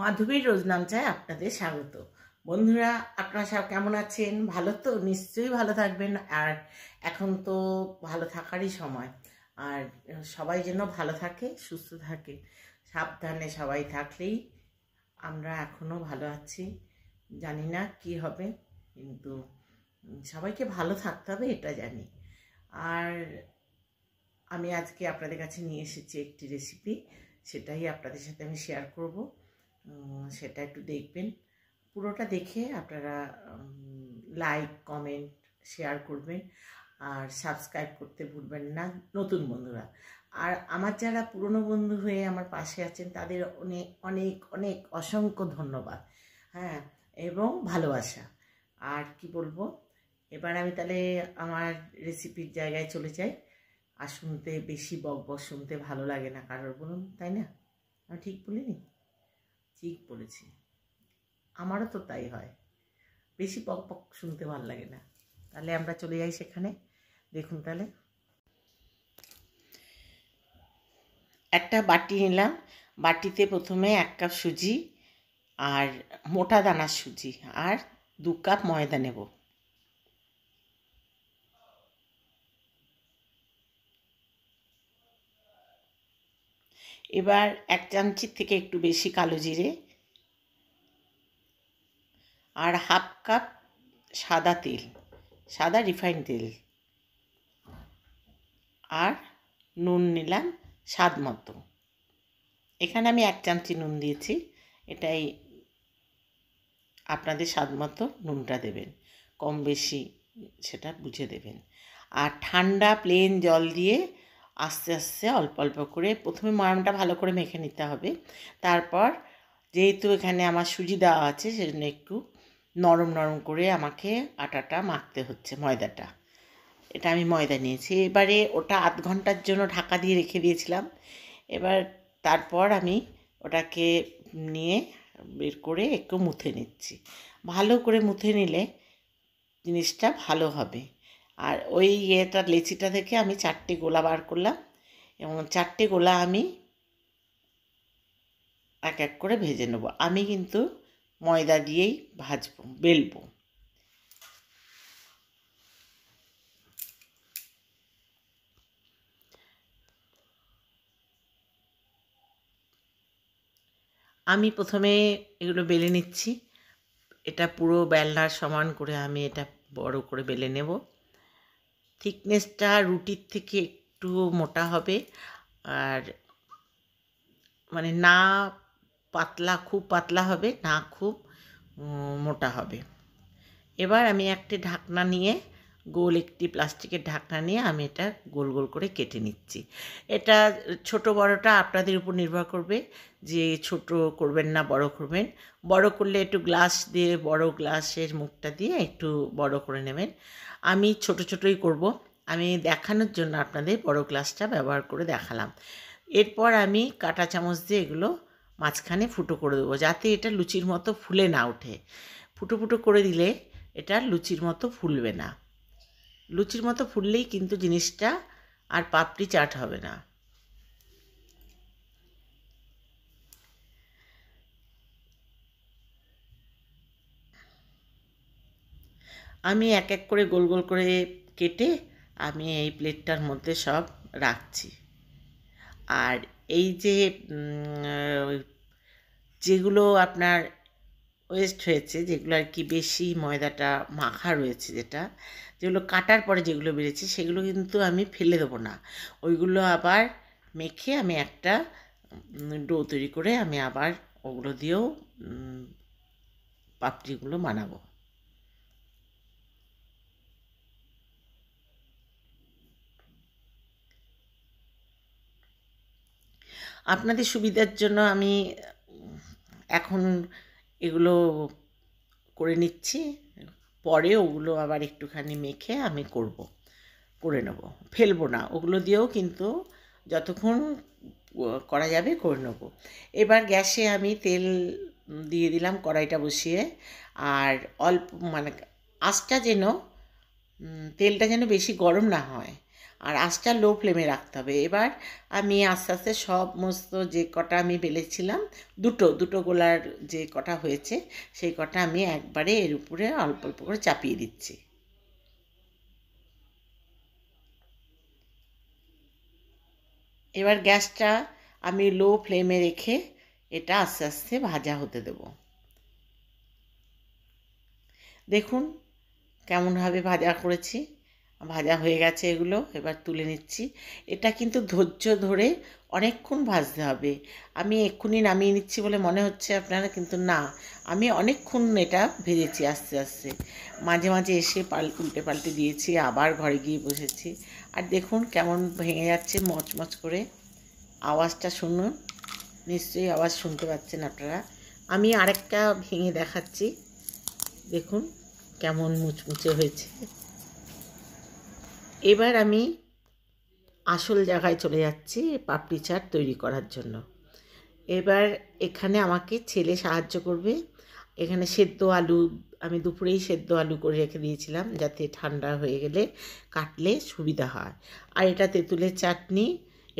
মাধবীর রোজনামচায় আপনাদের স্বাগত বন্ধুরা আপনারা সব কেমন আছেন ভালো তো নিশ্চয়ই ভালো থাকবেন আর এখন তো ভালো থাকারই সময় আর সবাই যেন ভালো থাকে সুস্থ থাকে সাবধানে সবাই থাকলেই আমরা এখনও ভালো আছি জানি না কি হবে কিন্তু সবাইকে ভালো থাকতে হবে এটা জানি আর আমি আজকে আপনাদের কাছে নিয়ে এসেছি একটি রেসিপি সেটাই আপনাদের সাথে আমি শেয়ার করবো সেটা একটু দেখবেন পুরোটা দেখে আপনারা লাইক কমেন্ট শেয়ার করবেন আর সাবস্ক্রাইব করতে ভুলবেন না নতুন বন্ধুরা আর আমার যারা পুরনো বন্ধু হয়ে আমার পাশে আছেন তাদের অনেক অনেক অনেক অসংখ্য ধন্যবাদ হ্যাঁ এবং ভালোবাসা আর কি বলবো এবার আমি তাহলে আমার রেসিপির জায়গায় চলে যাই আর শুনতে বেশি বক বক শুনতে ভালো লাগে না কারোর বলুন তাই না আমি ঠিক বলিনি ঠিক বলেছি আমারও তো তাই হয় বেশি পক পক শুনতে ভাল লাগে না তাহলে আমরা চলে যাই সেখানে দেখুন তাহলে একটা বাটি নিলাম বাটিতে প্রথমে এক কাপ সুজি আর মোটা দানার সুজি আর দু কাপ ময়দা নেবো এবার এক চামচির থেকে একটু বেশি কালো জিরে আর হাফ কাপ সাদা তেল সাদা রিফাইন তেল আর নুন নিলাম স্বাদ মতো এখানে আমি এক চামচি নুন দিয়েছি এটাই আপনাদের স্বাদ মতো নুনটা দেবেন কম বেশি সেটা বুঝে দেবেন আর ঠান্ডা প্লেন জল দিয়ে আস্তে আস্তে অল্প অল্প করে প্রথমে ময়ামটা ভালো করে মেখে নিতে হবে তারপর যেহেতু এখানে আমার সুজি দেওয়া আছে সেজন্য একটু নরম নরম করে আমাকে আটাটা মাখতে হচ্ছে ময়দাটা এটা আমি ময়দা নিয়েছি এবারে ওটা আধ ঘন্টার জন্য ঢাকা দিয়ে রেখে দিয়েছিলাম এবার তারপর আমি ওটাকে নিয়ে বের করে একটু মুথে নিচ্ছি ভালো করে মুথে নিলে জিনিসটা ভালো হবে আর ওই ইয়েটা লেচিটা থেকে আমি চারটি গোলা বার করলাম এবং চারটি গোলা আমি এক এক করে ভেজে নেব আমি কিন্তু ময়দা দিয়েই ভাজবো বেলবো আমি প্রথমে এগুলো বেলে নিচ্ছি এটা পুরো বেলনার সমান করে আমি এটা বড় করে বেলে নেব থিকনেসটা রুটির থেকে একটু মোটা হবে আর মানে না পাতলা খুব পাতলা হবে না খুব মোটা হবে এবার আমি একটি ঢাকনা নিয়ে গোল একটি প্লাস্টিকের ঢাকনা নিয়ে আমি এটা গোল গোল করে কেটে নিচ্ছি এটা ছোট বড়টা আপনাদের উপর নির্ভর করবে যে ছোট করবেন না বড় করবেন বড় করলে একটু গ্লাস দিয়ে বড় গ্লাসের মুখটা দিয়ে একটু বড় করে নেবেন আমি ছোট ছোটই করব আমি দেখানোর জন্য আপনাদের বড় গ্লাসটা ব্যবহার করে দেখালাম এরপর আমি কাটা চামচ দিয়ে এগুলো মাঝখানে ফুটো করে দেবো যাতে এটা লুচির মতো ফুলে না ওঠে ফুটো ফুটো করে দিলে এটা লুচির মতো ফুলবে না লুচির মতো ফুললেই কিন্তু জিনিসটা আর পাপড়ি চাট হবে না আমি এক এক করে গোল গোল করে কেটে আমি এই প্লেটটার মধ্যে সব রাখছি আর এই যে যেগুলো আপনার ওয়েস্ট হয়েছে যেগুলো আর কি বেশি ময়দাটা মাখা রয়েছে যেটা যেগুলো কাটার পরে যেগুলো বেড়েছে সেগুলো কিন্তু আমি ফেলে দেবো না ওইগুলো আবার মেখে আমি একটা ডো তৈরি করে আমি আবার ওগুলো দিয়েও পাপড়িগুলো বানাবো আপনাদের সুবিধার জন্য আমি এখন এগুলো করে নিচ্ছি পরে ওগুলো আবার একটুখানি মেখে আমি করব করে নেব ফেলবো না ওগুলো দিয়েও কিন্তু যতক্ষণ করা যাবে করে নেব এবার গ্যাসে আমি তেল দিয়ে দিলাম কড়াইটা বসিয়ে আর অল্প মানে আঁচটা যেন তেলটা যেন বেশি গরম না হয় আর আঁচটা লো ফ্লেমে রাখতে হবে এবার আমি আস্তে আস্তে সমস্ত যে কটা আমি বেলেছিলাম দুটো দুটো গোলার যে কটা হয়েছে সেই কটা আমি একবারে এর উপরে অল্প অল্প করে চাপিয়ে দিচ্ছি এবার গ্যাসটা আমি লো ফ্লেমে রেখে এটা আস্তে আস্তে ভাজা হতে দেব দেখুন কেমনভাবে ভাজা করেছি ভাজা হয়ে গেছে এগুলো এবার তুলে নিচ্ছি এটা কিন্তু ধৈর্য ধরে অনেকক্ষণ ভাজতে হবে আমি এক্ষুনি নামিয়ে নিচ্ছি বলে মনে হচ্ছে আপনারা কিন্তু না আমি অনেকক্ষণ এটা ভেজেছি আস্তে আস্তে মাঝে মাঝে এসে পাল উল্টে পাল্টে দিয়েছি আবার ঘরে গিয়ে বসেছি আর দেখুন কেমন ভেঙে যাচ্ছে মচমচ করে আওয়াজটা শুনুন নিশ্চয়ই আওয়াজ শুনতে পাচ্ছেন আপনারা আমি আরেকটা ভেঙে দেখাচ্ছি দেখুন কেমন মুচমুচে হয়েছে এবার আমি আসল জায়গায় চলে যাচ্ছি পাপড়ি চাট তৈরি করার জন্য এবার এখানে আমাকে ছেলে সাহায্য করবে এখানে সেদ্ধ আলু আমি দুপুরেই সেদ্ধ আলু করে রেখে দিয়েছিলাম যাতে ঠান্ডা হয়ে গেলে কাটলে সুবিধা হয় আর এটা তেঁতুলের চাটনি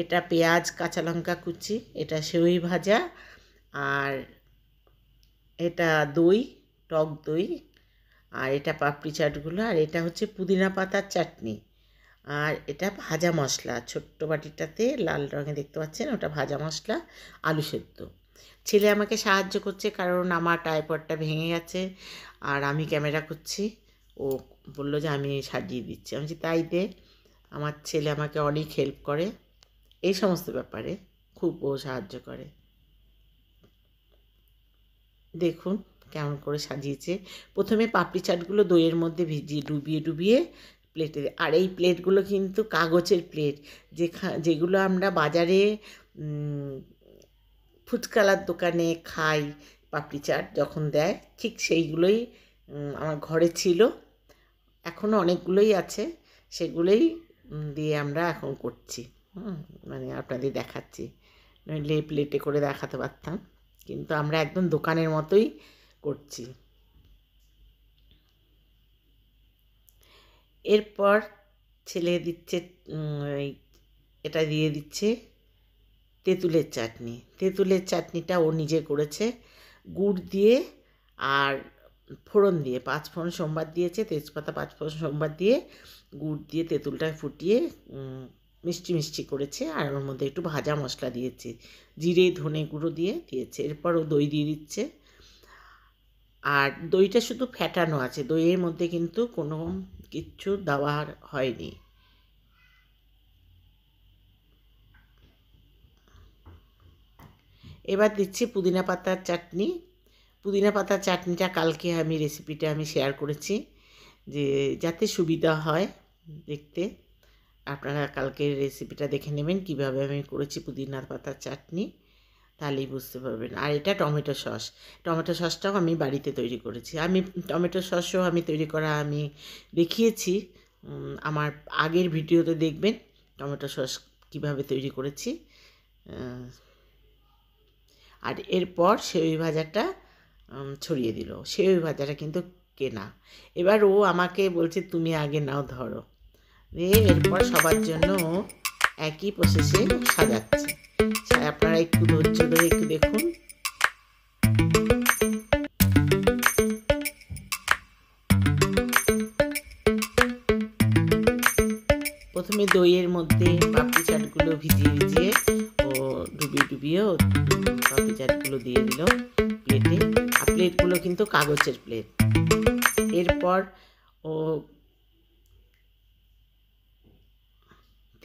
এটা পেঁয়াজ কাঁচা লঙ্কা কুচি এটা সেউই ভাজা আর এটা দই টক দই আর এটা পাপড়ি চাটগুলো আর এটা হচ্ছে পুদিনা পাতার চাটনি আর এটা ভাজা মশলা ছোট্ট বাটিটাতে লাল রঙে দেখতে পাচ্ছেন ওটা ভাজা মশলা আলু সেদ্ধ ছেলে আমাকে সাহায্য করছে কারণ আমার টাইপডটা ভেঙে গেছে আর আমি ক্যামেরা করছি ও বললো যে আমি সাজিয়ে দিচ্ছি আমি যে তাই দে আমার ছেলে আমাকে অনেক হেল্প করে এই সমস্ত ব্যাপারে খুব ও সাহায্য করে দেখুন কেমন করে সাজিয়েছে প্রথমে পাপড়ি চাটগুলো দইয়ের মধ্যে ভিজিয়ে ডুবিয়ে ডুবিয়ে প্লেটে আর এই প্লেটগুলো কিন্তু কাগজের প্লেট যেখা যেগুলো আমরা বাজারে ফুচকালার দোকানে খাই পাপড়ি চাট যখন দেয় ঠিক সেইগুলোই আমার ঘরে ছিল এখনও অনেকগুলোই আছে সেগুলোই দিয়ে আমরা এখন করছি মানে আপনাদের দেখাচ্ছি নইলে প্লেটে করে দেখাতে পারতাম কিন্তু আমরা একদম দোকানের মতোই করছি এরপর ছেলে দিচ্ছে এটা দিয়ে দিচ্ছে তেঁতুলের চাটনি তেঁতুলের চাটনিটা ও নিজে করেছে গুড় দিয়ে আর ফোড়ন দিয়ে পাঁচ ফোড়ন সোমবার দিয়েছে তেজপাতা পাঁচ ফোড়ন সোমবার দিয়ে গুড় দিয়ে তেঁতুলটা ফুটিয়ে মিষ্টি মিষ্টি করেছে আর ওর মধ্যে একটু ভাজা মশলা দিয়েছে জিরে ধনে গুঁড়ো দিয়ে দিয়েছে এরপর ও দই দিয়ে দিচ্ছে আর দইটা শুধু ফ্যাটানো আছে দইয়ের মধ্যে কিন্তু কোনো কিচ্ছু দেওয়ার হয়নি এবার দিচ্ছি পুদিনা পাতার চাটনি পুদিনা পাতার চাটনিটা কালকে আমি রেসিপিটা আমি শেয়ার করেছি যে যাতে সুবিধা হয় দেখতে আপনারা কালকের রেসিপিটা দেখে নেবেন কিভাবে আমি করেছি পুদিনার পাতার চাটনি তাহলেই বুঝতে পারবেন আর এটা টমেটো সস টমেটো সসটাও আমি বাড়িতে তৈরি করেছি আমি টমেটো সসও আমি তৈরি করা আমি দেখিয়েছি আমার আগের ভিডিওতে দেখবেন টমেটো সস কিভাবে তৈরি করেছি আর এরপর সেওই ভাজাটা ছড়িয়ে দিল সেওই ভাজাটা কিন্তু কেনা এবার ও আমাকে বলছে তুমি আগে নাও ধরো এরপর সবার জন্য একই প্রসেসে সাজাচ্ছি আচ্ছা, আপনারা একটু ধৈর্য ধরে একটু দেখুন প্রথমে দইয়ের মধ্যে পাপড়ি চাটগুলো ভিজিয়ে ভিজিয়ে ও ডুবিয়ে ডুবিয়ে পাপড়ি চাটগুলো দিয়ে দিল প্লেটে আর প্লেটগুলো কিন্তু কাগজের প্লেট এরপর ও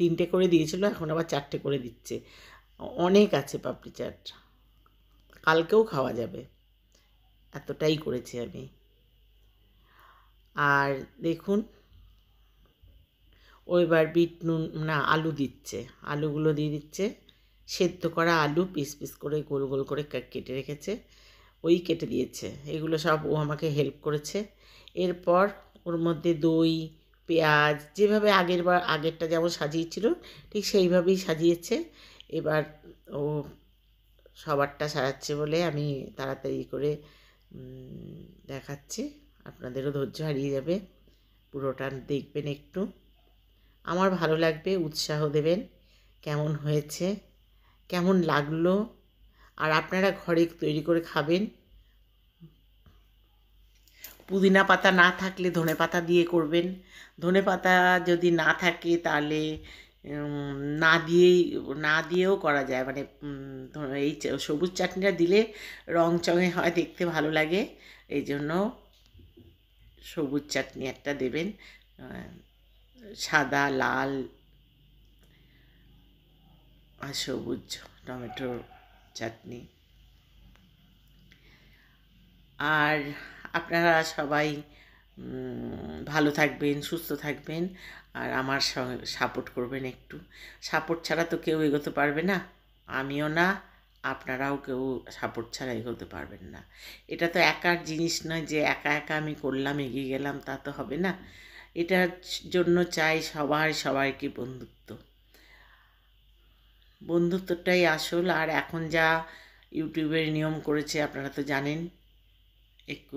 তিনটে করে দিয়েছিল এখন আবার চারটে করে দিচ্ছে অনেক আছে পাপড়ি চাট কালকেও খাওয়া যাবে এতটাই করেছি আমি আর দেখুন ওইবার বিট নুন না আলু দিচ্ছে আলুগুলো দিয়ে দিচ্ছে সেদ্ধ করা আলু পিস পিস করে গোল গোল করে কেটে রেখেছে ওই কেটে দিয়েছে এগুলো সব ও আমাকে হেল্প করেছে এরপর ওর মধ্যে দই পেঁয়াজ যেভাবে আগের বার আগেরটা যেমন সাজিয়েছিল ঠিক সেইভাবেই সাজিয়েছে এবার ও সবারটা সাজাচ্ছে বলে আমি তাড়াতাড়ি করে দেখাচ্ছি আপনাদেরও ধৈর্য হারিয়ে যাবে পুরোটা দেখবেন একটু আমার ভালো লাগবে উৎসাহ দেবেন কেমন হয়েছে কেমন লাগলো আর আপনারা ঘরে তৈরি করে খাবেন পুদিনা পাতা না থাকলে ধনে পাতা দিয়ে করবেন ধনে পাতা যদি না থাকে তাহলে না দিয়েই না দিয়েও করা যায় মানে এই সবুজ চাটনিটা দিলে রং চঙে হয় দেখতে ভালো লাগে এই জন্য সবুজ চাটনি একটা দেবেন সাদা লাল আর সবুজ টমেটোর চাটনি আর আপনারা সবাই ভালো থাকবেন সুস্থ থাকবেন আর আমার সাপোর্ট করবেন একটু সাপোর্ট ছাড়া তো কেউ এগোতে পারবে না আমিও না আপনারাও কেউ সাপোর্ট ছাড়া এগোতে পারবেন না এটা তো একার জিনিস নয় যে একা একা আমি করলাম এগিয়ে গেলাম তা তো হবে না এটার জন্য চাই সবার সবাইকে বন্ধুত্ব বন্ধুত্বটাই আসল আর এখন যা ইউটিউবের নিয়ম করেছে আপনারা তো জানেন একটু